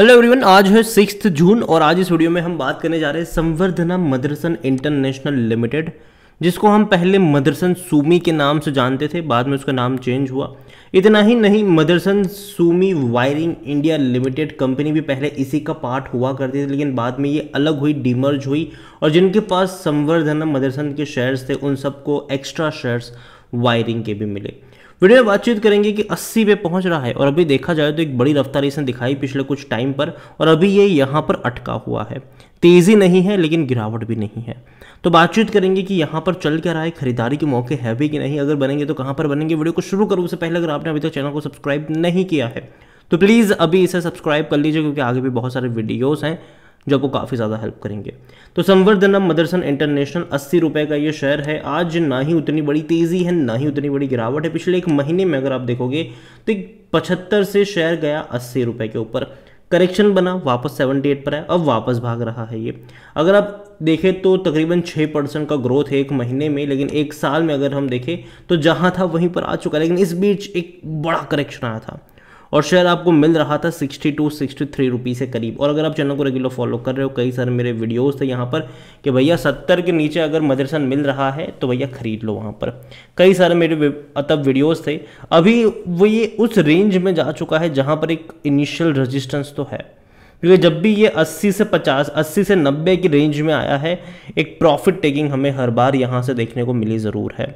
Hello everyone आज है six जून और आज इस वीडियो में हम बात करने जा रहे हैं संवर्धना मदरसन इंटरनेशनल लिमिटेड जिसको हम पहले मदरसन सूमी के नाम से जानते थे बाद में उसका नाम चेंज हुआ इतना ही नहीं Motherson Sumi wiring India limited company भी पहले इसी का पार्ट हुआ करती थी लेकिन बाद में ये अलग हुई डिमर्ज हुई और जिनके पास संवर्धना मदरसन के शेयर्स थे उन सबको एक्स्ट्रा शेयर्स वायरिंग के भी मिले वीडियो में बातचीत करेंगे कि 80 पे पहुंच रहा है और अभी देखा जाए तो एक बड़ी रफ्तार इसने दिखाई पिछले कुछ टाइम पर और अभी ये यहाँ पर अटका हुआ है तेज़ी नहीं है लेकिन गिरावट भी नहीं है तो बातचीत करेंगे कि यहाँ पर चल क्या रहा है खरीदारी के मौके है भी कि नहीं अगर बनेंगे तो कहाँ पर बनेंगे वीडियो को शुरू करूँ उससे पहले अगर आपने अभी तक चैनल को सब्सक्राइब नहीं किया है तो प्लीज़ अभी इसे सब्सक्राइब कर लीजिए क्योंकि आगे भी बहुत सारे वीडियोज़ हैं जो आपको काफ़ी ज़्यादा हेल्प करेंगे तो संवर्धना मदरसन इंटरनेशनल अस्सी रुपये का ये शेयर है आज ना ही उतनी बड़ी तेज़ी है ना ही उतनी बड़ी गिरावट है पिछले एक महीने में अगर आप देखोगे तो पचहत्तर से शेयर गया अस्सी रुपये के ऊपर करेक्शन बना वापस 78 पर है अब वापस भाग रहा है ये अगर आप देखें तो तकरीबन 6 परसेंट का ग्रोथ है एक महीने में लेकिन एक साल में अगर हम देखें तो जहां था वहीं पर आ चुका लेकिन इस बीच एक बड़ा करेक्शन आया था और शेयर आपको मिल रहा था sixty two sixty three rupee से करीब और अगर आप चैनल को रेगुलर फॉलो कर रहे हो कई सारे मेरे वीडियोज़ थे यहाँ पर कि भैया सत्तर के नीचे अगर मदरसन मिल रहा है तो भैया ख़रीद लो वहाँ पर कई सारे मेरे तब मतलब वीडियोज़ थे अभी वो ये उस रेंज में जा चुका है जहाँ पर एक इनिशियल रजिस्टेंस तो है क्योंकि जब भी ये 80 से 50 80 से 90 की रेंज में आया है एक प्रॉफिट टेकिंग हमें हर बार यहाँ से देखने को मिली ज़रूर है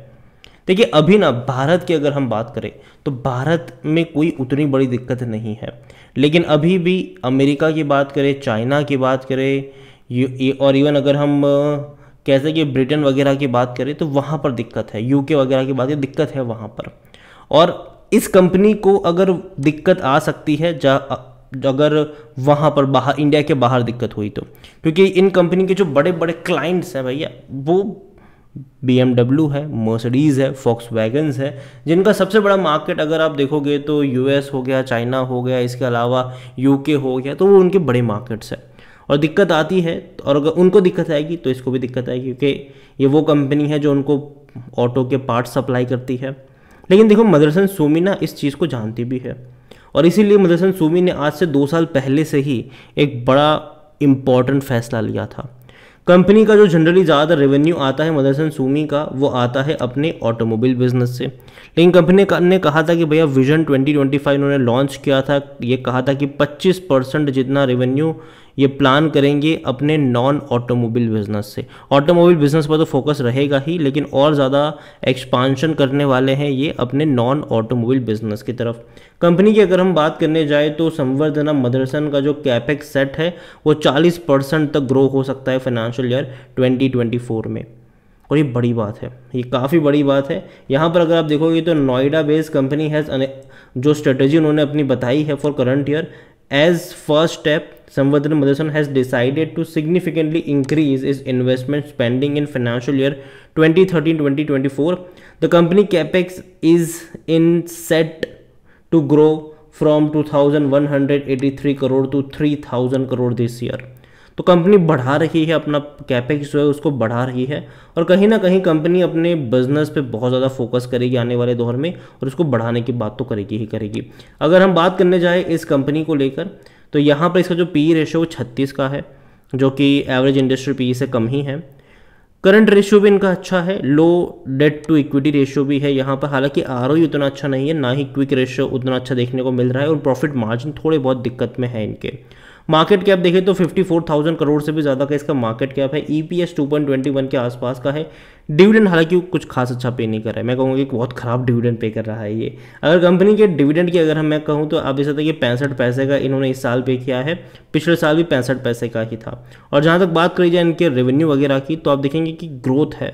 देखिए अभी ना भारत की अगर हम बात करें तो भारत में कोई उतनी बड़ी दिक्कत नहीं है लेकिन अभी भी अमेरिका की बात करें चाइना की बात करें और इवन अगर हम कैसे कि ब्रिटेन वगैरह की बात करें तो वहाँ पर दिक्कत है यूके वगैरह की बात करें दिक्कत है वहाँ पर और इस कंपनी को अगर दिक्कत आ सकती है जा अगर वहाँ पर बाहर इंडिया के बाहर दिक्कत हुई तो क्योंकि इन कंपनी के जो बड़े बड़े क्लाइंट्स हैं भैया वो बी है मर्सडीज़ है फॉक्स वैगन्स है जिनका सबसे बड़ा मार्केट अगर आप देखोगे तो यू हो गया चाइना हो गया इसके अलावा यू हो गया तो वो उनके बड़े मार्केट्स हैं और दिक्कत आती है और अगर उनको दिक्कत आएगी तो इसको भी दिक्कत आएगी क्योंकि ये वो कंपनी है जो उनको ऑटो के पार्ट सप्लाई करती है लेकिन देखो मदरसन सोमी ना इस चीज़ को जानती भी है और इसीलिए मदरसन सोमी ने आज से दो साल पहले से ही एक बड़ा इम्पॉर्टेंट फैसला लिया था कंपनी का जो जनरली ज़्यादा रेवेन्यू आता है मदरसन सूमी का वो आता है अपने ऑटोमोबाइल बिजनेस से लेकिन कंपनी ने कहा था कि भैया विजन 2025 उन्होंने लॉन्च किया था ये कहा था कि 25 परसेंट जितना रेवेन्यू ये प्लान करेंगे अपने नॉन ऑटोमोबाइल बिजनेस से ऑटोमोबाइल बिजनेस पर तो फोकस रहेगा ही लेकिन और ज़्यादा एक्सपांशन करने वाले हैं ये अपने नॉन ऑटोमोबाइल बिजनेस की तरफ कंपनी की अगर हम बात करने जाए तो संवर्धना मदरसन का जो कैपेक्स सेट है वो 40 परसेंट तक ग्रो हो सकता है फाइनेंशियल ईयर 2024 में और ये बड़ी बात है ये काफ़ी बड़ी बात है यहाँ पर अगर आप देखोगे तो नोएडा बेस्ड कंपनी हैज़ जो स्ट्रेटजी उन्होंने अपनी बताई है for current year As first step, Samvardhana Madhason has decided to significantly increase its investment spending in financial year 2013-2024. The company capex is in set to grow from 2183 crore to 3000 crore this year. तो company बढ़ा रही है अपना capex जो है उसको बढ़ा रही है और कहीं ना कहीं कंपनी अपने बिजनेस पे बहुत ज़्यादा फोकस करेगी आने वाले दौर में और उसको बढ़ाने की बात तो करेगी ही करेगी अगर हम बात करने जाए इस कंपनी को लेकर तो यहाँ पर इसका जो पी रेशो e वो छत्तीस का है जो कि एवरेज इंडस्ट्री पी से कम ही है करंट रेशियो भी इनका अच्छा है low debt to equity ratio भी है यहाँ पर हालांकि आर e उतना अच्छा नहीं है ना ही क्विक रेशियो उतना अच्छा देखने को मिल रहा है और प्रॉफिट मार्जिन थोड़े बहुत दिक्कत में है इनके मार्केट कैप देखें तो 54,000 करोड़ से भी ज़्यादा का इसका मार्केट कैप है ईपीएस e 2.21 के आसपास का है डिविडेंड हालांकि कुछ खास अच्छा पे नहीं कर रहा है मैं कहूँगा कि बहुत ख़राब डिविडेंड पे कर रहा है ये अगर कंपनी के डिविडेंड की अगर हम मैं कहूँ तो आप जैसे कि पैंसठ पैसे का इन्होंने इस साल पे किया है पिछले साल भी पैंसठ पैसे का ही था और जहाँ तक बात करी जाए इनके रेवेन्यू वगैरह की तो आप देखेंगे कि ग्रोथ है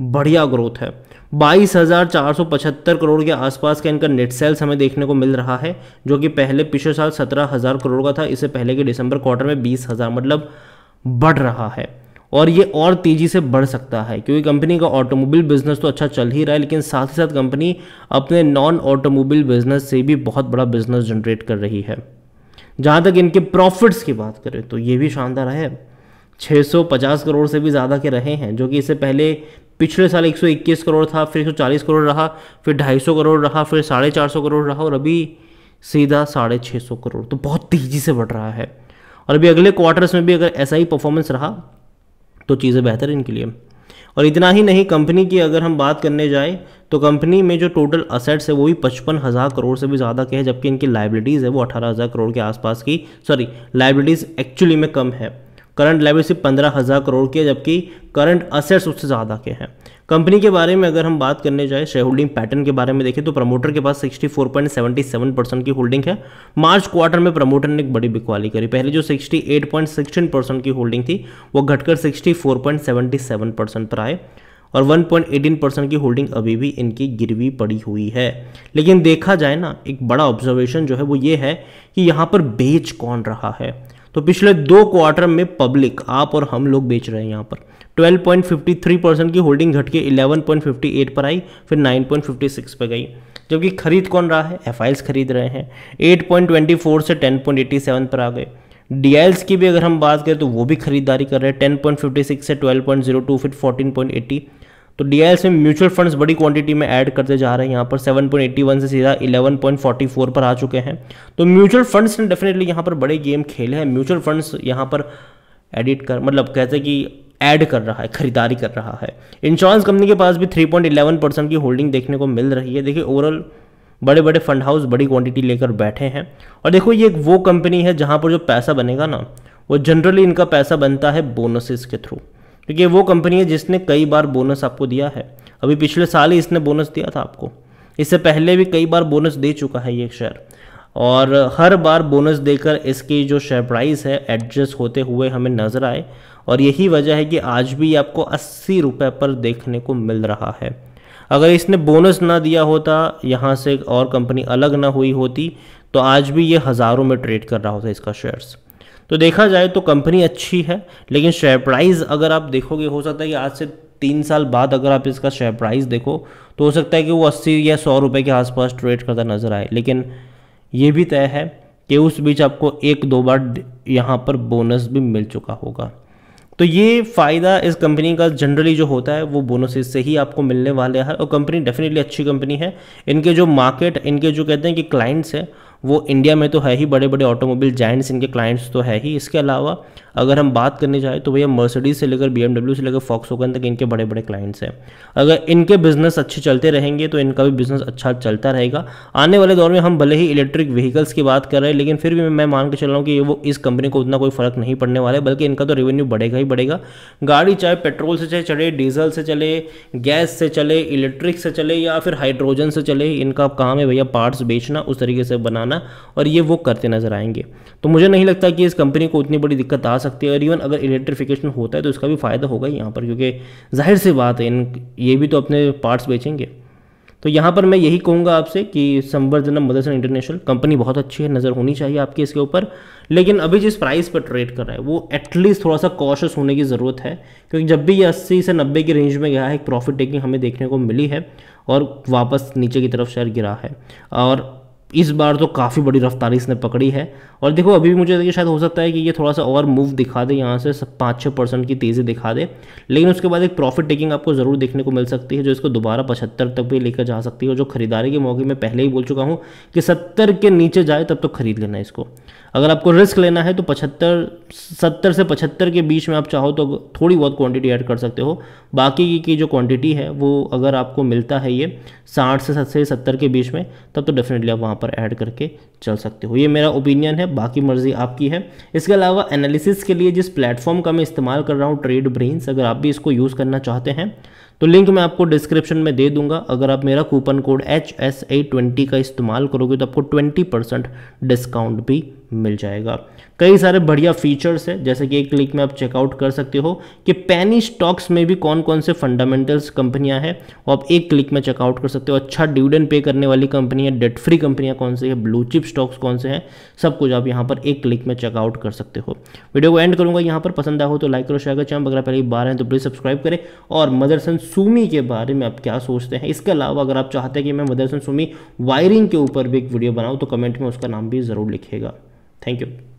बढ़िया ग्रोथ है बाईस हज़ार चार सौ पचहत्तर करोड़ के आसपास का इनका नेट सेल्स हमें देखने को मिल रहा है जो कि पहले पिछले साल सत्रह हज़ार करोड़ का था इससे पहले के दिसंबर क्वार्टर में बीस हज़ार मतलब बढ़ रहा है और ये और तेज़ी से बढ़ सकता है क्योंकि कंपनी का ऑटोमोबाइल बिजनेस तो अच्छा चल ही रहा है लेकिन साथ ही साथ कंपनी अपने नॉन ऑटोमोबाइल बिजनेस से भी बहुत बड़ा बिजनेस जनरेट कर रही है जहाँ तक इनके प्रॉफिट्स की बात करें तो ये भी शानदार है 650 करोड़ से भी ज़्यादा के रहे हैं जो कि इससे पहले पिछले साल 121 करोड़ था फिर 140 करोड़ रहा फिर 250 करोड़ रहा फिर साढ़े चार सौ करोड़ रहा और अभी सीधा साढ़े छः सौ करोड़ तो बहुत तेज़ी से बढ़ रहा है और अभी अगले क्वार्टर्स में भी अगर ऐसा ही परफॉर्मेंस रहा तो चीज़ें बेहतर इनके लिए और इतना ही नहीं कंपनी की अगर हम बात करने जाएँ तो कंपनी में जो टोटल असेट्स है वो भी पचपन हज़ार करोड़ से भी ज़्यादा के हैं जबकि इनकी लाइबिलिटीज़ है वो अठारह हज़ार करोड़ के आसपास की सॉरी लाइबिलिटीज़ एक्चुअली में कम है करंट सिर्फ पंद्रह हज़ार करोड़ के जबकि करंट असेट्स उससे ज़्यादा के हैं कंपनी के बारे में अगर हम बात करने जाए शेयर होल्डिंग पैटर्न के बारे में देखें तो प्रमोटर के पास 64.77 परसेंट की होल्डिंग है मार्च क्वार्टर में प्रमोटर ने एक बड़ी बिकवाली करी पहले जो 68.16 परसेंट की होल्डिंग थी वो घटकर 64.77 परसेंट पर आए और 1.18 परसेंट की होल्डिंग अभी भी इनकी गिरवी पड़ी हुई है लेकिन देखा जाए ना एक बड़ा ऑब्जर्वेशन जो है वो ये है कि यहाँ पर बेच कौन रहा है तो पिछले दो क्वार्टर में पब्लिक आप और हम लोग बेच रहे हैं यहाँ पर 12.53 परसेंट की होल्डिंग घट के 11.58 पर आई फिर 9.56 पे गई जबकि खरीद कौन रहा है एफ खरीद रहे हैं 8.24 से 10.87 पर आ गए डी की भी अगर हम बात करें तो वो भी खरीदारी कर रहे हैं 10.56 से 12.02 फिर 14.80 तो डी में म्यूचुअल फंड्स बड़ी क्वांटिटी में ऐड करते जा रहे हैं यहाँ पर 7.81 से सीधा 11.44 पर आ चुके हैं तो म्यूचुअल फंड्स ने डेफिनेटली यहाँ पर बड़े गेम खेले हैं म्यूचुअल फंड्स यहाँ पर एडिट कर मतलब कहते हैं कि ऐड कर रहा है खरीदारी कर रहा है इंश्योरेंस कंपनी के पास भी 3.11 परसेंट की होल्डिंग देखने को मिल रही है देखिए ओवरऑल बड़े बड़े फंड हाउस बड़ी क्वांटिटी लेकर बैठे हैं और देखो ये वो कंपनी है जहाँ पर जो पैसा बनेगा ना वो जनरली इनका पैसा बनता है बोनसेस के थ्रू क्योंकि वो कंपनी है जिसने कई बार बोनस आपको दिया है अभी पिछले साल ही इसने बोनस दिया था आपको इससे पहले भी कई बार बोनस दे चुका है ये शेयर और हर बार बोनस देकर इसकी जो शेयर प्राइस है एडजस्ट होते हुए हमें नज़र आए और यही वजह है कि आज भी आपको अस्सी रुपये पर देखने को मिल रहा है अगर इसने बोनस ना दिया होता यहाँ से और कंपनी अलग ना हुई होती तो आज भी ये हज़ारों में ट्रेड कर रहा होता इसका शेयर्स तो देखा जाए तो कंपनी अच्छी है लेकिन शेयर प्राइस अगर आप देखोगे हो सकता है कि आज से तीन साल बाद अगर आप इसका शेयर प्राइस देखो तो हो सकता है कि वो अस्सी या सौ रुपये के आसपास ट्रेड करता नज़र आए लेकिन ये भी तय है कि उस बीच आपको एक दो बार यहाँ पर बोनस भी मिल चुका होगा तो ये फ़ायदा इस कंपनी का जनरली जो होता है वो बोनसेस से ही आपको मिलने वाला है और कंपनी डेफिनेटली अच्छी कंपनी है इनके जो मार्केट इनके जो कहते हैं कि क्लाइंट्स हैं वो इंडिया में तो है ही बड़े बड़े ऑटोमोबाइल जाइंट्स इनके क्लाइंट्स तो है ही इसके अलावा अगर हम बात करने जाए तो भैया मर्सिडीज से लेकर बी से लेकर फॉक्सोगन तक इनके बड़े बड़े क्लाइंट्स हैं अगर इनके बिजनेस अच्छे चलते रहेंगे तो इनका भी बिजनेस अच्छा चलता रहेगा आने वाले दौर में हम भले ही इलेक्ट्रिक व्हीकल्स की बात कर रहे हैं लेकिन फिर भी मैं मान के चल रहा हूँ कि वो इस कंपनी को उतना कोई फ़र्क नहीं पड़ने वाला है बल्कि इनका तो रेवेन्यू बढ़ेगा ही बढ़ेगा गाड़ी चाहे पेट्रोल से चाहे चले डीजल से चले गैस से चले इलेक्ट्रिक से चले या फिर हाइड्रोजन से चले इनका काम है भैया पार्ट्स बेचना उस तरीके से बनाना आना और ये वो करते नजर आएंगे तो मुझे नहीं लगता कि इस कंपनी को उतनी बड़ी दिक्कत आ सकती है और इवन अगर इलेक्ट्रिफिकेशन होता है तो इसका भी फ़ायदा होगा यहाँ पर क्योंकि जाहिर सी बात है इन ये भी तो अपने पार्ट्स बेचेंगे तो यहाँ पर मैं यही कहूँगा आपसे कि संवर्धना मदरसन इंटरनेशनल कंपनी बहुत अच्छी है नज़र होनी चाहिए आपके इसके ऊपर लेकिन अभी जिस प्राइस पर ट्रेड कर रहा है वो एटलीस्ट थोड़ा सा कॉशस होने की ज़रूरत है क्योंकि जब भी ये अस्सी से नब्बे की रेंज में गया है एक प्रॉफिट टेकिंग हमें देखने को मिली है और वापस नीचे की तरफ शेयर गिरा है और इस बार तो काफ़ी बड़ी रफ्तारी इसने पकड़ी है और देखो अभी भी मुझे देखिए शायद हो सकता है कि ये थोड़ा सा और मूव दिखा दे यहाँ से पाँच छः परसेंट की तेज़ी दिखा दे लेकिन उसके बाद एक प्रॉफिट टेकिंग आपको ज़रूर देखने को मिल सकती है जो इसको दोबारा पचहत्तर तक भी लेकर जा सकती है और जो खरीदारी के मौके में पहले ही बोल चुका हूँ कि सत्तर के नीचे जाए तब तो खरीद लेना इसको अगर आपको रिस्क लेना है तो पचहत्तर सत्तर से पचहत्तर के बीच में आप चाहो तो थोड़ी बहुत क्वांटिटी ऐड कर सकते हो बाकी की, जो क्वांटिटी है वो अगर आपको मिलता है ये साठ से से सत्तर के बीच में तब तो डेफिनेटली आप वहाँ पर ऐड करके चल सकते हो ये मेरा ओपिनियन है बाकी मर्ज़ी आपकी है इसके अलावा एनालिसिस के लिए जिस प्लेटफॉर्म का मैं इस्तेमाल कर रहा हूँ ट्रेड ब्रेन्स अगर आप भी इसको यूज़ करना चाहते हैं तो लिंक मैं आपको डिस्क्रिप्शन में दे दूंगा अगर आप मेरा coupon code H S A twenty का इस्तेमाल करोगे तो आपको ट्वेंटी परसेंट डिस्काउंट भी मिल जाएगा कई सारे बढ़िया फीचर्स है जैसे कि एक क्लिक में आप चेकआउट कर सकते हो कि पैनी स्टॉक्स में भी कौन कौन से फंडामेंटल्स कंपनियां हैं वो आप एक क्लिक में चेकआउट कर सकते हो अच्छा डिविडेंड पे करने वाली कंपनी है डेट फ्री कंपनियां कौन सी है ब्लू चिप स्टॉक्स कौन से हैं सब कुछ आप यहाँ पर एक क्लिक में चेकआउट कर सकते हो वीडियो को एंड करूँगा यहाँ पर पसंद आया हो तो लाइक करो शेयर करो चैनल अगर पहले बार हैं तो प्लीज़ सब्सक्राइब करें और मदरसन सूमी के बारे में आप क्या सोचते हैं इसके अलावा अगर आप चाहते हैं कि मैं मदरसन सूमी वायरिंग के ऊपर भी एक वीडियो बनाऊँ तो कमेंट में उसका नाम भी ज़रूर लिखेगा थैंक यू